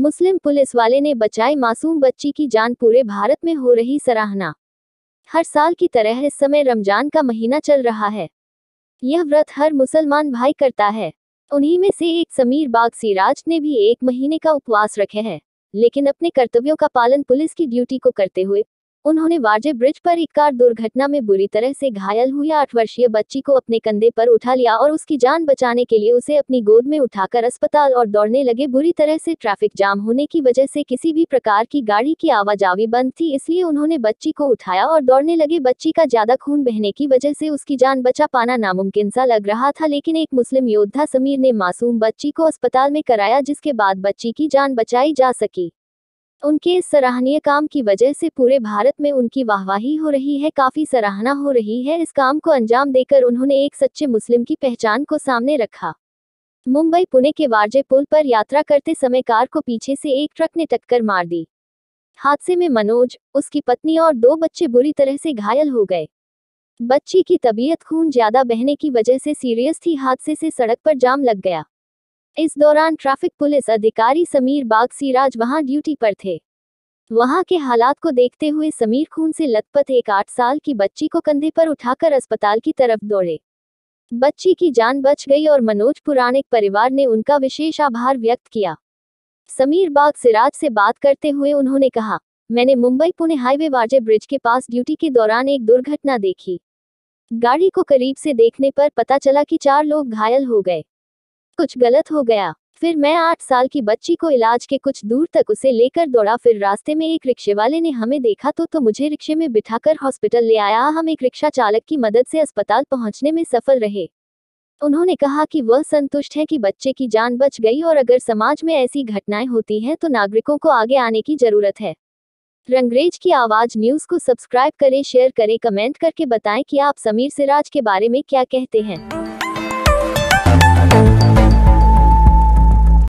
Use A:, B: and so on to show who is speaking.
A: मुस्लिम police वाले ने बचाई मासूम बच्ची की जान पूरे भारत में हो रही सराहना हर साल की तरह इस समय रमजान का महीना चल रहा है यह व्रत हर मुसलमान भाई करता है उन्हीं में से एक समीर बाग सिराज ने भी एक महीने का उपवास रखे है लेकिन अपने कर्तव्यों का पालन पुलिस की ड्यूटी को करते हुए उन्होंने वाजे ब्रिज पर एक कार दुर्घटना में बुरी तरह से घायल हुई आठ वर्षीय बच्ची को अपने कंधे पर उठा लिया और उसकी जान बचाने के लिए उसे अपनी गोद में उठाकर अस्पताल और दौड़ने लगे बुरी तरह से ट्रैफिक जाम होने की वजह से किसी भी प्रकार की गाड़ी की आवाजावी बंद थी इसलिए उन्होंने बच्ची को उठाया और दौड़ने लगे बच्ची का ज्यादा खून बहने की वजह से उसकी जान बचा पाना नामुमकिन सा लग रहा था लेकिन एक मुस्लिम योद्धा समीर ने मासूम बच्ची को अस्पताल में कराया जिसके बाद बच्ची की जान बचाई जा सकी उनके इस सराहनीय काम की वजह से पूरे भारत में उनकी वाहवाही हो रही है काफी सराहना हो रही है इस काम को अंजाम देकर उन्होंने एक सच्चे मुस्लिम की पहचान को सामने रखा मुंबई पुणे के वारजे पुल पर यात्रा करते समय कार को पीछे से एक ट्रक ने टक्कर मार दी हादसे में मनोज उसकी पत्नी और दो बच्चे बुरी तरह से घायल हो गए बच्ची की तबीयत खून ज्यादा बहने की वजह से सीरियस थी हादसे से सड़क पर जाम लग गया इस दौरान ट्रैफिक पुलिस अधिकारी समीर बागसीराज वहां ड्यूटी पर थे वहां के हालात को देखते हुए समीर खून से लथपथ एक आठ साल की बच्ची को कंधे पर उठाकर अस्पताल की तरफ दौड़े बच्ची की जान बच गई और मनोज पुराणिक परिवार ने उनका विशेष आभार व्यक्त किया समीर बाग सिराज से बात करते हुए उन्होंने कहा मैंने मुंबई पुणे हाईवे वार्जे ब्रिज के पास ड्यूटी के दौरान एक दुर्घटना देखी गाड़ी को करीब से देखने पर पता चला कि चार लोग घायल हो गए कुछ गलत हो गया फिर मैं आठ साल की बच्ची को इलाज के कुछ दूर तक उसे लेकर दौड़ा फिर रास्ते में एक रिक्शे वाले ने हमें देखा तो तो मुझे रिक्शे में बिठाकर हॉस्पिटल ले आया हम एक रिक्शा चालक की मदद से अस्पताल पहुंचने में सफल रहे उन्होंने कहा कि वह संतुष्ट है कि बच्चे की जान बच गई और अगर समाज में ऐसी घटनाएं होती हैं तो नागरिकों को आगे आने की जरूरत है रंगरेज की आवाज न्यूज को सब्सक्राइब करें शेयर करें कमेंट करके बताएं कि आप समीर सिराज के बारे में क्या कहते हैं